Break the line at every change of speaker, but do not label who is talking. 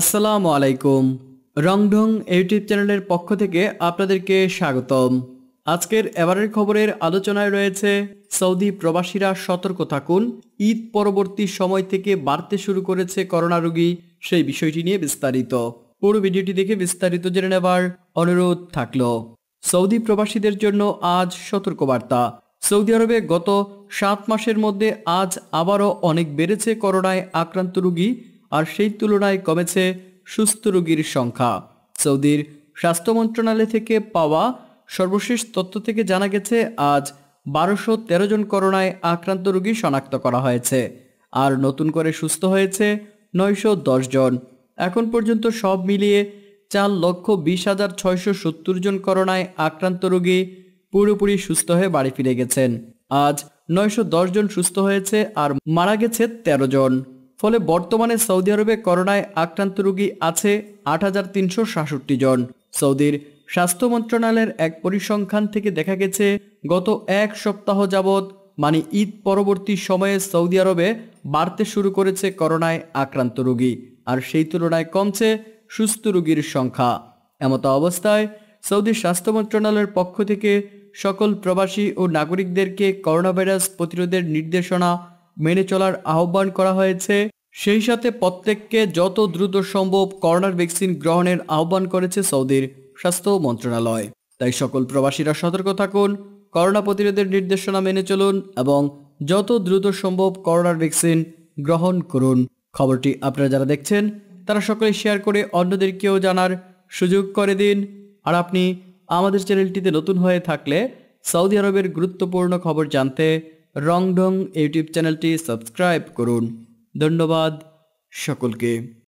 আসসালামু আলাইকুম রংঢং ইউটিউব চ্যানেলের পক্ষ থেকে আপনাদেরকে স্বাগতম আজকের এবারের খবরের আলোচনায় রয়েছে সৌদি প্রবাসীরা সতর্ক থাকুন ঈদ পরবর্তী সময় থেকে বাড়তে শুরু করেছে করোনা রোগী সেই বিষয়টি নিয়ে বিস্তারিত পুরো ভিডিওটি দেখে বিস্তারিত জেনে নেবার অনুরোধ থাকল সৌদি প্রবাসীদের জন্য আজ সতর্কবার্তা সৌদি আরবে গত সাত মাসের মধ্যে আজ আবারও অনেক বেড়েছে করোনায় আক্রান্ত রুগী আর সেই তুলনায় কমেছে সুস্থ রোগীর সংখ্যা সৌদির স্বাস্থ্য মন্ত্রণালয় থেকে পাওয়া সর্বশেষ তথ্য থেকে জানা গেছে আজ বারোশো তেরো জন করোনায় আক্রান্ত রোগী শনাক্ত করা হয়েছে আর নতুন করে সুস্থ হয়েছে নয়শো দশ জন এখন পর্যন্ত সব মিলিয়ে চার লক্ষ বিশ হাজার ছয়শো সত্তর জন করোনায় আক্রান্ত রোগী পুরোপুরি সুস্থ হয়ে বাড়ি ফিরে গেছেন আজ নয়শো জন সুস্থ হয়েছে আর মারা গেছে তেরো জন ফলে বর্তমানে সৌদি আরবে করোনায় আক্রান্ত রোগী আছে আট হাজার তিনশো সাতষট্টি জন সৌদির স্বাস্থ্য মন্ত্রণালয়ের এক পরিসংখ্যান থেকে দেখা গেছে গত এক সপ্তাহ যাবৎ মানে ঈদ পরবর্তী সময়ে সৌদি আরবে বাড়তে শুরু করেছে করোনায় আক্রান্ত রোগী আর সেই তুলনায় কমছে সুস্থ রোগীর সংখ্যা এমত অবস্থায় সৌদি স্বাস্থ্য মন্ত্রণালয়ের পক্ষ থেকে সকল প্রবাসী ও নাগরিকদেরকে করোনা ভাইরাস প্রতিরোধের নির্দেশনা মেনে চলার আহ্বান করা হয়েছে সেই সাথে প্রত্যেককে যত দ্রুত সম্ভব করোনার ভ্যাকসিন গ্রহণের আহ্বান করেছে সৌদির স্বাস্থ্য মন্ত্রণালয় তাই সকল প্রবাসীরা সতর্ক থাকুন করোনা প্রতিরোধের নির্দেশনা মেনে চলুন এবং যত দ্রুত সম্ভব করোনার ভ্যাকসিন গ্রহণ করুন খবরটি আপনারা যারা দেখছেন তারা সকলে শেয়ার করে অন্যদেরকেও জানার সুযোগ করে দিন আর আপনি আমাদের চ্যানেলটিতে নতুন হয়ে থাকলে সৌদি আরবের গুরুত্বপূর্ণ খবর জানতে রংডং ইউটিউব চ্যানেলটি সাবস্ক্রাইব করুন धन्यवाद शकुल के